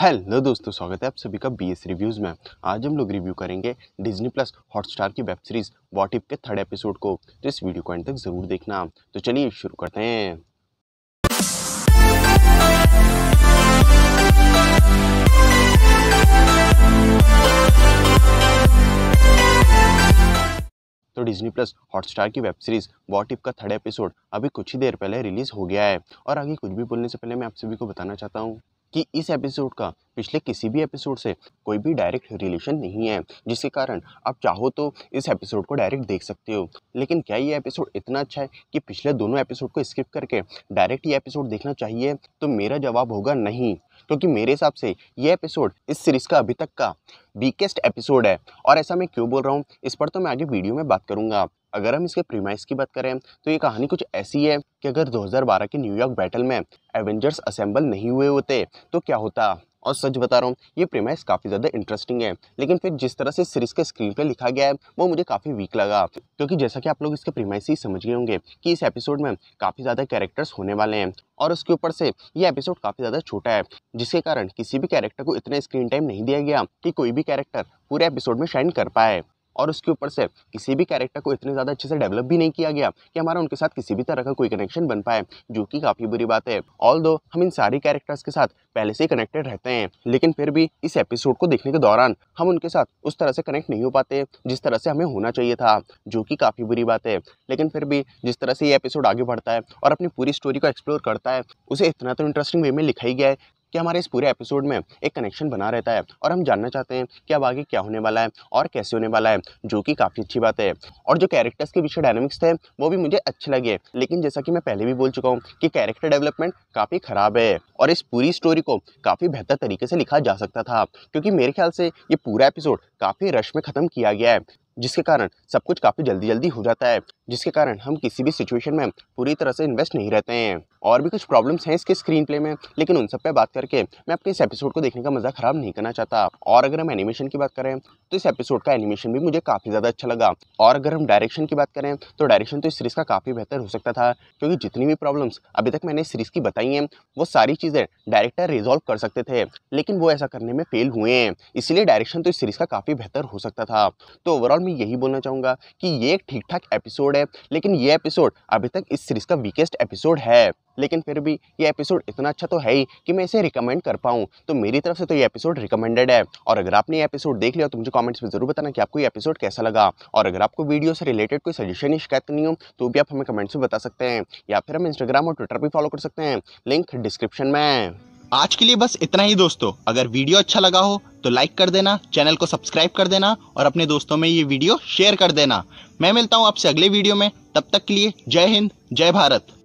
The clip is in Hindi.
हेलो दोस्तों स्वागत है आप सभी का बी रिव्यूज़ में आज हम लोग रिव्यू करेंगे डिज्नी प्लस हॉटस्टार की वेब सीरीज़ वॉट इफ के थर्ड एपिसोड को तो इस वीडियो को एंड तक ज़रूर देखना तो चलिए शुरू करते हैं तो डिज्नी प्लस हॉटस्टार की वेब सीरीज़ वॉट इफ का थर्ड एपिसोड अभी कुछ ही देर पहले रिलीज़ हो गया है और आगे कुछ भी बोलने से पहले मैं आप सभी को बताना चाहता हूँ कि इस एपिसोड का पिछले किसी भी एपिसोड से कोई भी डायरेक्ट रिलेशन नहीं है जिसके कारण आप चाहो तो इस एपिसोड को डायरेक्ट देख सकते हो लेकिन क्या ये एपिसोड इतना अच्छा है कि पिछले दोनों एपिसोड को स्किप करके डायरेक्ट ये एपिसोड देखना चाहिए तो मेरा जवाब होगा नहीं क्योंकि मेरे हिसाब से ये एपिसोड इस सीरीज़ का अभी तक का वीकेस्ट एपिसोड है और ऐसा मैं क्यों बोल रहा हूँ इस पर तो मैं आगे वीडियो में बात करूँगा अगर हम इसके प्रीमाइस की बात करें तो ये कहानी कुछ ऐसी है कि अगर 2012 के न्यूयॉर्क बैटल में एवेंजर्स असेंबल नहीं हुए होते तो क्या होता और सच बता रहा हूँ ये प्रेमाइस काफ़ी ज़्यादा इंटरेस्टिंग है लेकिन फिर जिस तरह से सीरीज़ का स्क्रीन पर लिखा गया है वो मुझे काफ़ी वीक लगा क्योंकि जैसा कि आप लोग इसके प्रेमाइस ही समझ गए होंगे कि इस एपिसोड में काफ़ी ज़्यादा कैरेक्टर्स होने वाले हैं और उसके ऊपर से ये एपिसोड काफ़ी ज़्यादा छोटा है जिसके कारण किसी भी कैरेक्टर को इतना स्क्रीन टाइम नहीं दिया गया कि कोई भी कैरेक्टर पूरे एपिसोड में शाइन कर पाए और उसके ऊपर से किसी भी कैरेक्टर को इतने ज़्यादा अच्छे से डेवलप भी नहीं किया गया कि हमारा उनके साथ किसी भी तरह का कोई कनेक्शन बन पाए जो कि काफ़ी बुरी बात है ऑल हम इन सारे कैरेक्टर्स के साथ पहले से ही कनेक्टेड रहते हैं लेकिन फिर भी इस एपिसोड को देखने के दौरान हम उनके साथ उस तरह से कनेक्ट नहीं हो पाते जिस तरह से हमें होना चाहिए था जो कि काफ़ी बुरी बात है लेकिन फिर भी जिस तरह से ये एपिसोड आगे बढ़ता है और अपनी पूरी स्टोरी को एक्सप्लोर करता है उसे इतना तो इंटरेस्टिंग वे में लिखा ही गया है कि हमारे इस पूरे एपिसोड में एक कनेक्शन बना रहता है और हम जानना चाहते हैं कि अब आगे क्या होने वाला है और कैसे होने वाला है जो कि काफ़ी अच्छी बात है और जो कैरेक्टर्स के पीछे डायनेमिक्स थे वो भी मुझे अच्छे लगे लेकिन जैसा कि मैं पहले भी बोल चुका हूँ कि कैरेक्टर डेवलपमेंट काफ़ी ख़राब है और इस पूरी स्टोरी को काफ़ी बेहतर तरीके से लिखा जा सकता था क्योंकि मेरे ख्याल से ये पूरा एपिसोड काफ़ी रश में ख़त्म किया गया है जिसके कारण सब कुछ काफ़ी जल्दी जल्दी हो जाता है जिसके कारण हम किसी भी सिचुएशन में पूरी तरह से इन्वेस्ट नहीं रहते हैं और भी कुछ प्रॉब्लम्स हैं इसके स्क्रीन प्ले में लेकिन उन सब पे बात करके मैं अपने इस एपिसोड को देखने का मज़ा ख़राब नहीं करना चाहता और अगर हम एनिमेशन की बात करें तो इस एपिसोड का एनिमेशन भी मुझे काफ़ी ज़्यादा अच्छा लगा और अगर हम डायरेक्शन की बात करें तो डायरेक्शन तो इस सीरीज़ का काफ़ी बेहतर हो सकता था क्योंकि जितनी भी प्रॉब्लम्स अभी तक मैंने इस सीरीज़ की बताई हैं वो सारी चीज़ें डायरेक्टर रिजॉल्व कर सकते थे लेकिन वो ऐसा करने में फेल हुए हैं इसीलिए डायरेक्शन तो इस सीरीज़ का काफ़ी बेहतर हो सकता था तो ओवरऑल मैं यही बोलना चाहूँगा कि ये एक ठीक ठाक एपिसोड है लेकिन ये एपिसोड अभी तक इस सीरीज़ का वीकेस्ट एपिसोड है लेकिन फिर भी ये एपिसोड इतना अच्छा तो है ही कि मैं इसे रिकमेंड कर पाऊँ तो मेरी तरफ से तो ये एपिसोड रिकमेंडेड है और अगर आपने ये एपिसोड देख लिया तो मुझे कमेंट्स में ज़रूर बताना कि आपको ये एपिसोड कैसा लगा और अगर आपको वीडियो से रिलेटेड कोई सजेशन या शिकायत नहीं हो तो भी आप हमें कमेंट्स में बता सकते हैं या फिर हम इंस्टाग्राम और ट्विटर पर फॉलो कर सकते हैं लिंक डिस्क्रिप्शन में आज के लिए बस इतना ही दोस्तों अगर वीडियो अच्छा लगा हो तो लाइक कर देना चैनल को सब्सक्राइब कर देना और अपने दोस्तों में ये वीडियो शेयर कर देना मैं मिलता हूँ आपसे अगले वीडियो में तब तक के लिए जय हिंद जय भारत